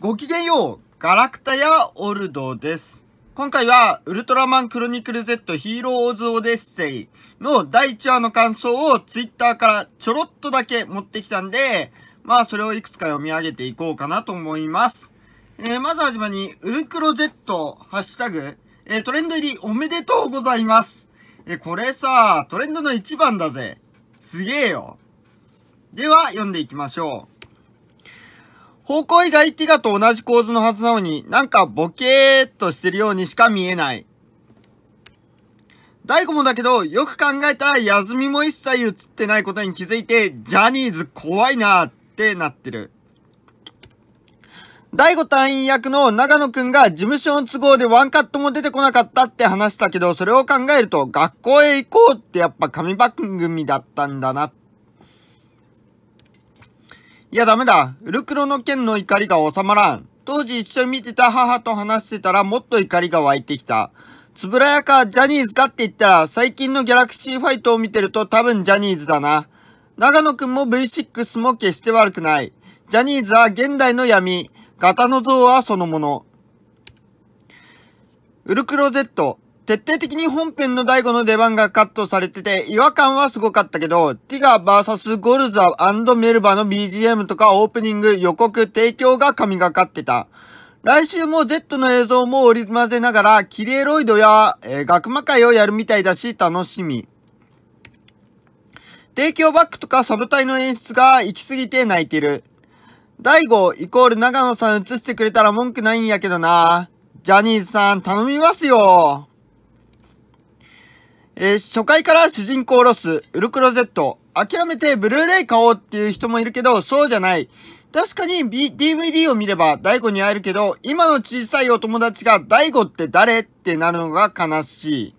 ごきげんようガラクタやオルドです。今回は、ウルトラマンクロニクル Z ヒーローオズオデッセイの第1話の感想を Twitter からちょろっとだけ持ってきたんで、まあそれをいくつか読み上げていこうかなと思います。えー、まずはじめに、ウルクロ Z、ハッシュタグ、えー、トレンド入りおめでとうございます。えー、これさ、トレンドの1番だぜ。すげえよ。では、読んでいきましょう。方向以外ティガと同じ構図のはずなのに、なんかボケーっとしてるようにしか見えない。大悟もだけど、よく考えたら、ヤズミも一切映ってないことに気づいて、ジャニーズ怖いなーってなってる。大悟隊員役の長野くんが事務所の都合でワンカットも出てこなかったって話したけど、それを考えると、学校へ行こうってやっぱ神番組だったんだなって。いやダメだ。ウルクロの剣の怒りが収まらん。当時一緒に見てた母と話してたらもっと怒りが湧いてきた。つぶらやかジャニーズかって言ったら最近のギャラクシーファイトを見てると多分ジャニーズだな。長野くんも V6 も決して悪くない。ジャニーズは現代の闇。型の像はそのもの。ウルクロ Z。徹底的に本編の daigo の出番がカットされてて違和感はすごかったけど、ティガー VS ゴルザメルバの BGM とかオープニング予告提供が神がかってた。来週も Z の映像も織り交ぜながら、キリエロイドや、えー、学魔会をやるみたいだし、楽しみ。提供バックとかサブ隊の演出が行き過ぎて泣いてる。大悟イコール長野さん映してくれたら文句ないんやけどな。ジャニーズさん頼みますよ。えー、初回から主人公ロス、ウルクロ Z、諦めてブルーレイ買おうっていう人もいるけど、そうじゃない。確かに、B、DVD を見れば大悟に会えるけど、今の小さいお友達が大悟って誰ってなるのが悲しい。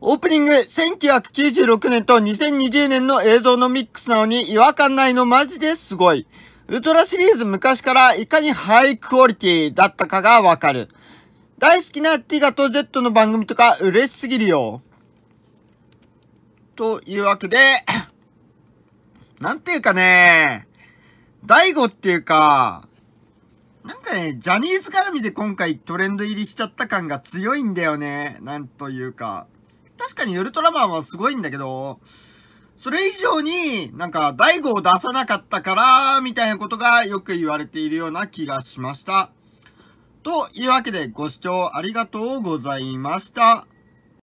オープニング、1996年と2020年の映像のミックスなのに違和感ないのマジですごい。ウルトラシリーズ昔からいかにハイクオリティだったかがわかる。大好きなティガとジェットの番組とか嬉しすぎるよ。というわけで、なんていうかね、大悟っていうか、なんかね、ジャニーズ絡みで今回トレンド入りしちゃった感が強いんだよね。なんというか。確かにウルトラマンはすごいんだけど、それ以上になんか大悟を出さなかったから、みたいなことがよく言われているような気がしました。というわけでご視聴ありがとうございました。